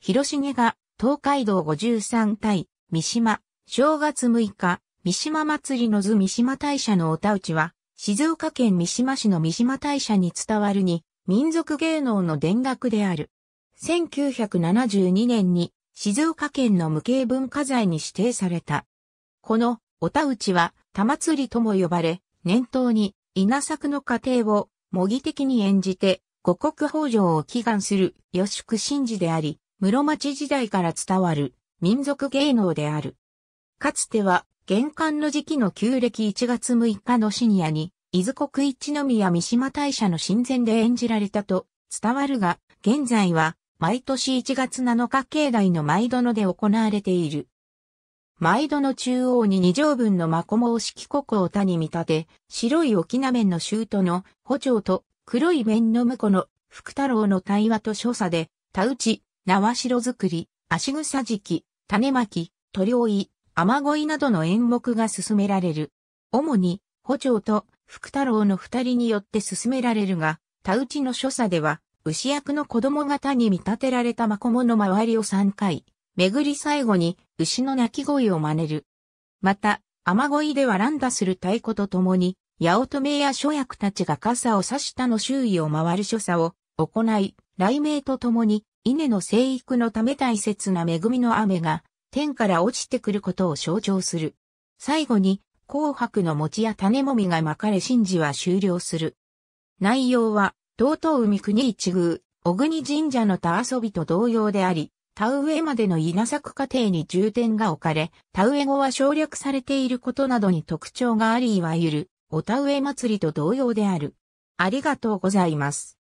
広重が東海道53対三島、正月6日、三島祭りの図三島大社のおたうちは、静岡県三島市の三島大社に伝わるに、民族芸能の伝学である。1972年に静岡県の無形文化財に指定された。このおたうちは、玉釣りとも呼ばれ、念頭に稲作の過程を模擬的に演じて、五穀豊穣を祈願する予祝神事であり、室町時代から伝わる民族芸能である。かつては、玄関の時期の旧暦1月6日の深夜に、伊豆国一宮三島大社の神前で演じられたと伝わるが、現在は、毎年1月7日境内の舞殿で行われている。舞殿中央に二条分のマコモを式国を他に見立て、白い沖縄面の州都の補長と黒い面の婿の福太郎の対話と所作で、田内、縄城作り、足草敷き、種まき、塗料い、雨乞いなどの演目が進められる。主に、補長と福太郎の二人によって進められるが、田内の所作では、牛役の子供方に見立てられたマコモの周りを3回、巡り最後に牛の鳴き声を真似る。また、雨乞いでは乱打する太鼓と共に、八乙女や諸役たちが傘を差したの周囲を回る所作を行い、雷鳴とともに、稲の生育のため大切な恵みの雨が、天から落ちてくることを象徴する。最後に、紅白の餅や種もみが巻かれ神事は終了する。内容は、道東海国一宮、小国神社の田遊びと同様であり、田植えまでの稲作過程に重点が置かれ、田植え後は省略されていることなどに特徴があり、いわゆる、お田植え祭りと同様である。ありがとうございます。